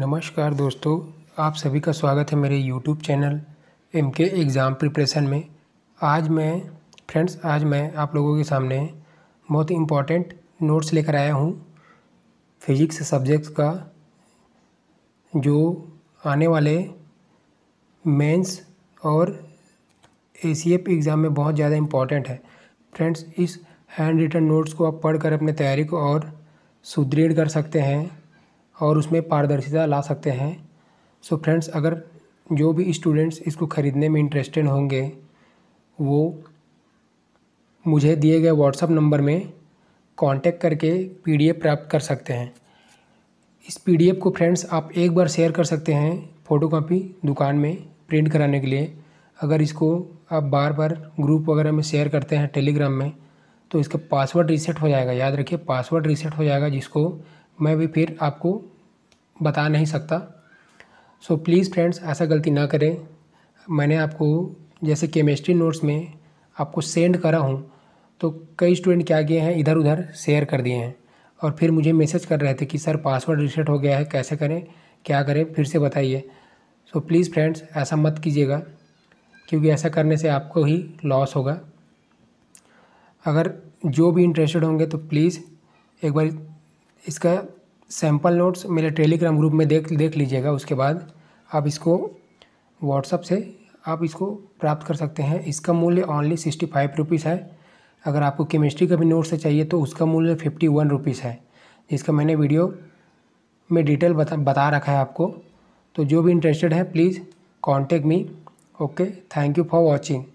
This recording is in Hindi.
नमस्कार दोस्तों आप सभी का स्वागत है मेरे YouTube channel M K exam preparation में आज मैं फ्रेंड्स आज मैं आप लोगों के सामने बहुत इम्पॉर्टेंट नोट्स लेकर आया हूँ फिजिक्स सब्जेक्ट्स का जो आने वाले मेंस और ए सी एफ एग्ज़ाम में बहुत ज़्यादा इम्पॉर्टेंट है फ्रेंड्स इस हैंड रिटर्न नोट्स को आप पढ़कर अपने तैयारी को और सुदृढ़ कर सकते हैं और उसमें पारदर्शिता ला सकते हैं सो so फ्रेंड्स अगर जो भी स्टूडेंट्स इसको ख़रीदने में इंटरेस्टेड होंगे वो मुझे दिए गए व्हाट्सअप नंबर में कांटेक्ट करके पीडीएफ प्राप्त कर सकते हैं इस पीडीएफ को फ्रेंड्स आप एक बार शेयर कर सकते हैं फ़ोटोकॉपी दुकान में प्रिंट कराने के लिए अगर इसको आप बार बार ग्रुप वगैरह में शेयर करते हैं टेलीग्राम में तो इसका पासवर्ड रीसेट हो जाएगा याद रखिए पासवर्ड रीसेट हो जाएगा जिसको मैं भी फिर आपको बता नहीं सकता सो प्लीज़ फ्रेंड्स ऐसा गलती ना करें मैंने आपको जैसे केमिस्ट्री नोट्स में आपको सेंड करा हूँ तो कई स्टूडेंट क्या किए हैं इधर उधर शेयर कर दिए हैं और फिर मुझे मैसेज कर रहे थे कि सर पासवर्ड रिसेट हो गया है कैसे करें क्या करें फिर से बताइए सो प्लीज़ फ्रेंड्स ऐसा मत कीजिएगा क्योंकि ऐसा करने से आपको ही लॉस होगा अगर जो भी इंटरेस्टेड होंगे तो प्लीज़ एक बार इसका सैम्पल नोट्स मेरे टेलीग्राम ग्रुप में देख देख लीजिएगा उसके बाद आप इसको व्हाट्सअप से आप इसको प्राप्त कर सकते हैं इसका मूल्य ऑनली सिक्सटी फाइव रुपीज़ है अगर आपको केमिस्ट्री का भी नोट से चाहिए तो उसका मूल्य फिफ्टी वन रुपीज़ है जिसका मैंने वीडियो में डिटेल बता बता रखा है आपको तो जो भी इंटरेस्टेड है please contact me okay thank you for watching